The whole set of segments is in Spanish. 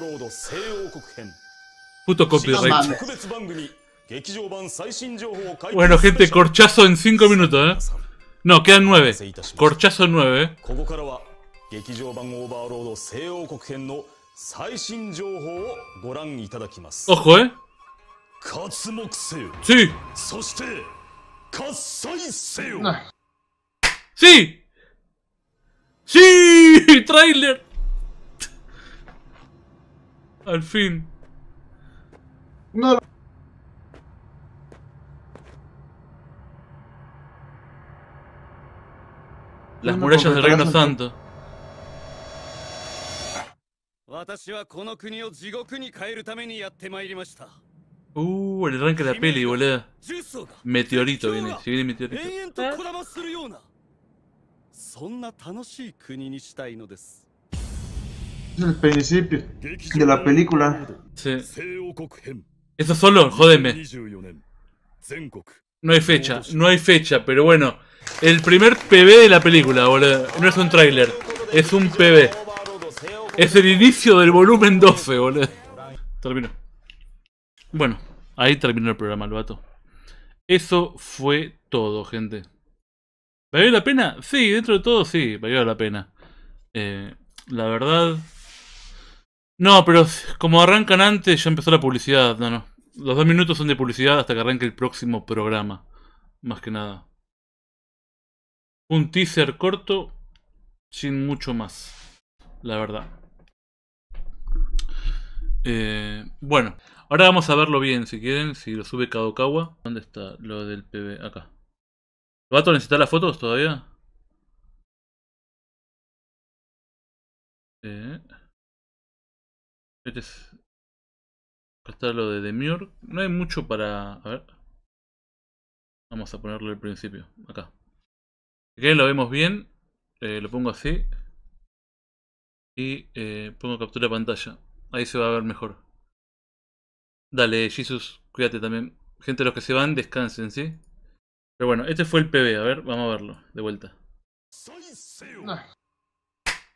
ロード西王国編 Puto copyright. Bueno, gente, corchazo en 5 minutos, ¿eh? No, quedan 9. Corchazo 9. Ojo, ¿eh? Sí. Sí. Sí. Trailer. Al fin. Las murallas del Reino Santo. ¡Uh! el arranque de la peli, boludo. Meteorito viene, si viene meteorito el principio de la película. Sí. Eso solo, jódeme. No hay fecha, no hay fecha, pero bueno. El primer PB de la película, boludo. No es un tráiler, es un PB. Es el inicio del volumen 12, boludo. Termino. Bueno, ahí terminó el programa, el vato. Eso fue todo, gente. Vale la pena? Sí, dentro de todo sí, valió la pena. Eh, la verdad, no, pero como arrancan antes, ya empezó la publicidad, no, no. Los dos minutos son de publicidad hasta que arranque el próximo programa. Más que nada. Un teaser corto, sin mucho más. La verdad. Eh, bueno, ahora vamos a verlo bien, si quieren, si lo sube Kadokawa. ¿Dónde está lo del PB? Acá. ¿Vato necesita las fotos todavía? Eh. Este Acá está lo de Demiurge. No hay mucho para... A ver. Vamos a ponerlo al principio. Acá. quieren lo vemos bien. Eh, lo pongo así. Y eh, pongo captura de pantalla. Ahí se va a ver mejor. Dale, Jesus, cuídate también. Gente, los que se van, descansen, ¿sí? Pero bueno, este fue el PB. A ver, vamos a verlo. De vuelta.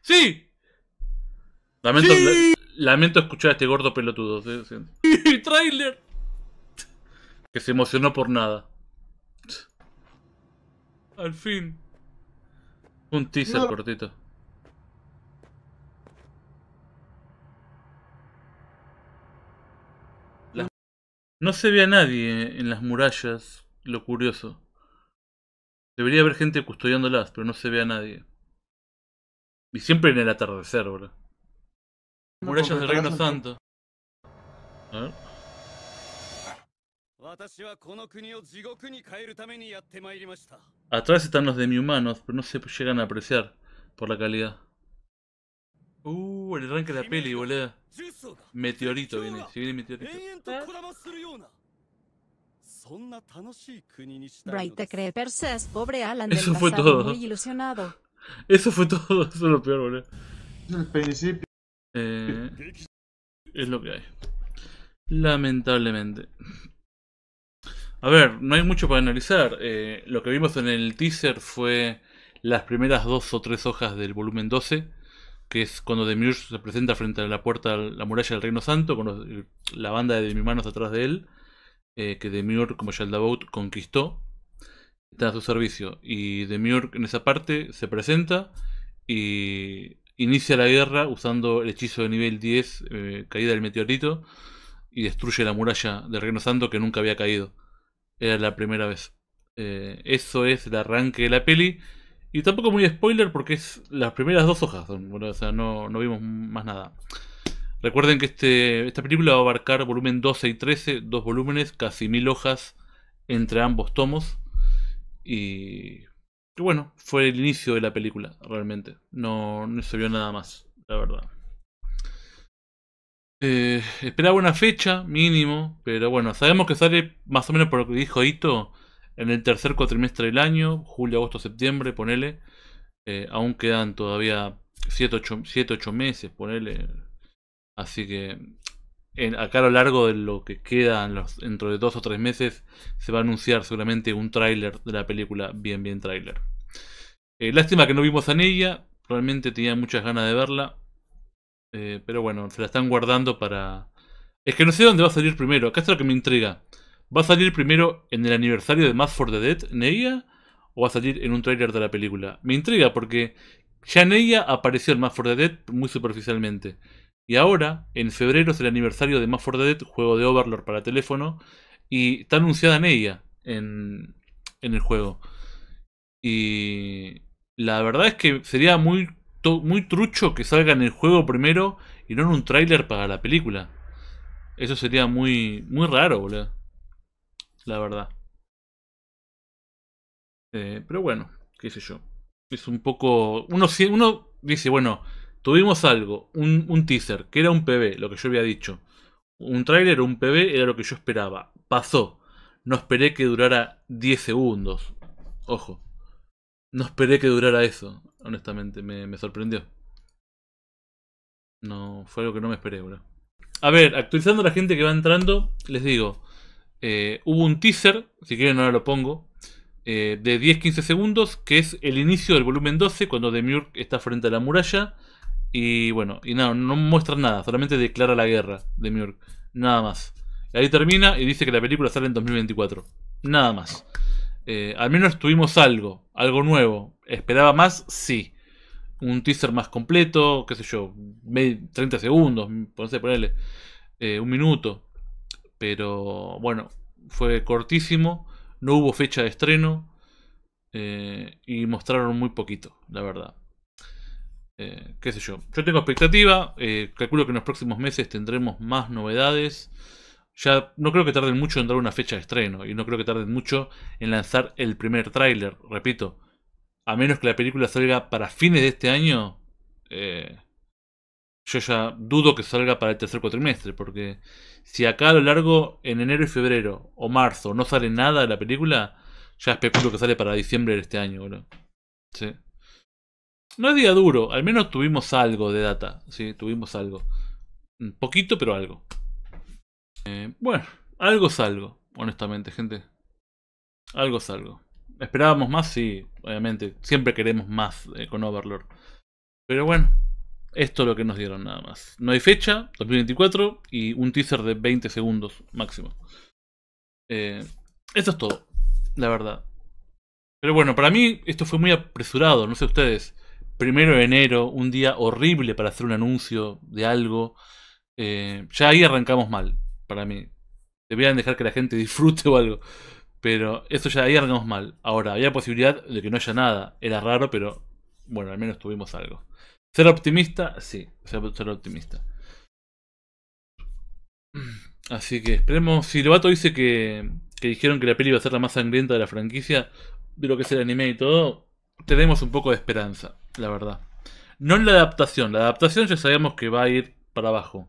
¡Sí! Lamento, Lamento escuchar a este gordo pelotudo. Y ¡Trailer! Que se emocionó por nada. Al fin. Un teaser cortito. No se ve a nadie en las murallas, lo curioso. Debería haber gente custodiándolas, pero no se ve a nadie. Y siempre en el atardecer, boludo. Murallas del Reino Santo. A ver. Atrás están los demi-humanos pero no se llegan a apreciar por la calidad. Uh, el arranque de la peli, boludo. Meteorito viene, si viene meteorito. Bright Creepers es pobre Alan Eso fue todo. ilusionado. Eso fue todo, eso es lo peor, boludo. El principio. Eh, es lo que hay. Lamentablemente. A ver, no hay mucho para analizar. Eh, lo que vimos en el teaser fue las primeras dos o tres hojas del volumen 12, que es cuando Demiurge se presenta frente a la puerta, la muralla del Reino Santo, con eh, la banda de manos atrás de él, eh, que Demiurge, como Sheldabout, conquistó. Está a su servicio. Y Demiurge en esa parte se presenta y inicia la guerra usando el hechizo de nivel 10, eh, caída del meteorito, y destruye la muralla del Reino Santo que nunca había caído. Era la primera vez. Eh, eso es el arranque de la peli. Y tampoco muy spoiler porque es las primeras dos hojas. Bueno, o sea, no, no, vimos más nada. Recuerden que este, esta película va a abarcar volumen 12 y 13, dos volúmenes, casi mil hojas entre ambos tomos. Y bueno, fue el inicio de la película, realmente. No, se vio nada más, la verdad. Eh, esperaba una fecha mínimo, pero bueno, sabemos que sale más o menos por lo que dijo Ito en el tercer cuatrimestre del año, julio, agosto, septiembre, ponele. Eh, aún quedan todavía 7-8 meses, ponele. Así que acá a lo largo de lo que queda dentro de dos o tres meses, se va a anunciar seguramente un tráiler de la película, bien, bien tráiler. Eh, lástima que no vimos a ella, realmente tenía muchas ganas de verla, eh, pero bueno, se la están guardando para... Es que no sé dónde va a salir primero, acá es lo que me intriga. ¿Va a salir primero en el aniversario de Mass for the Dead, ¿Neia? ¿O va a salir en un tráiler de la película? Me intriga porque ya Neia apareció en Mass for the Dead muy superficialmente. Y ahora, en febrero es el aniversario de Mass for Dead, juego de Overlord para teléfono, y está anunciada en ella, en, en el juego. Y la verdad es que sería muy, muy trucho que salga en el juego primero y no en un tráiler para la película. Eso sería muy, muy raro, boludo. La verdad. Eh, pero bueno, qué sé yo. Es un poco... Uno, uno dice, bueno, Tuvimos algo, un, teaser, que era un PB, lo que yo había dicho. Un trailer, o un PB era lo que yo esperaba. Pasó. No esperé que durara 10 segundos. Ojo. No esperé que durara eso, honestamente. Me, sorprendió. No, fue algo que no me esperé, bro. A ver, actualizando a la gente que va entrando, les digo. Eh, hubo un teaser, si quieren ahora lo pongo. Eh, de 10-15 segundos, que es el inicio del volumen 12, cuando Demiurg está frente a la muralla. Y bueno, y nada, no muestra nada, solamente declara la guerra Demiurg, nada más. Y ahí termina y dice que la película sale en 2024, nada más. Eh, al menos tuvimos algo, algo nuevo. ¿Esperaba más? Sí. Un teaser más completo, qué sé yo, 30 segundos, no sé, ponerle eh, un minuto. Pero bueno, fue cortísimo no hubo fecha de estreno eh, y mostraron muy poquito, la verdad. Eh, qué sé yo. Yo tengo expectativa, eh, calculo que en los próximos meses tendremos más novedades. Ya no creo que tarden mucho en dar una fecha de estreno y no creo que tarden mucho en lanzar el primer tráiler, repito. A menos que la película salga para fines de este año, eh, yo ya dudo que salga para el tercer cuatrimestre, porque si acá a lo largo, en enero y febrero o marzo, no sale nada de la película, ya especulo que sale para diciembre de este año, boludo. Sí. No es día duro, al menos tuvimos algo de data, sí, tuvimos algo. Un poquito, pero algo. Eh, bueno, algo salgo, honestamente, gente. Algo salgo. Esperábamos más, sí, obviamente. Siempre queremos más eh, con Overlord. Pero bueno, esto es lo que nos dieron nada más. No hay fecha, 2024, y un teaser de 20 segundos máximo. Eh, esto es todo, la verdad. Pero bueno, para mí esto fue muy apresurado, no sé ustedes. Primero de enero, un día horrible para hacer un anuncio de algo. Eh, ya ahí arrancamos mal, para mí. Deberían dejar que la gente disfrute o algo. Pero eso ya ahí arrancamos mal. Ahora, había posibilidad de que no haya nada. Era raro, pero bueno, al menos tuvimos algo. ¿Ser optimista? Sí, ser, ser optimista. Así que esperemos. Si vato dice que, dijeron que la peli iba a ser la más sangrienta de la franquicia, de lo que es el anime y todo, tenemos un poco de esperanza, la verdad. No en la adaptación, la adaptación ya sabemos que va a ir para abajo.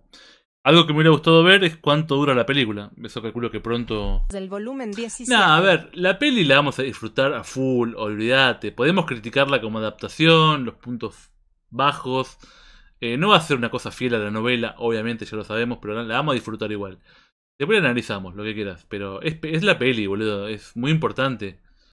Algo que me hubiera gustado ver es cuánto dura la película. Eso calculo que pronto. Del volumen a ver, la peli la vamos a disfrutar a full, olvídate. Podemos criticarla como adaptación, los puntos bajos. Eh, no va a ser una cosa fiel a la novela, obviamente, ya lo sabemos, pero la, vamos a disfrutar igual. Después la analizamos, lo que quieras, pero es, es la peli, boludo, es muy importante.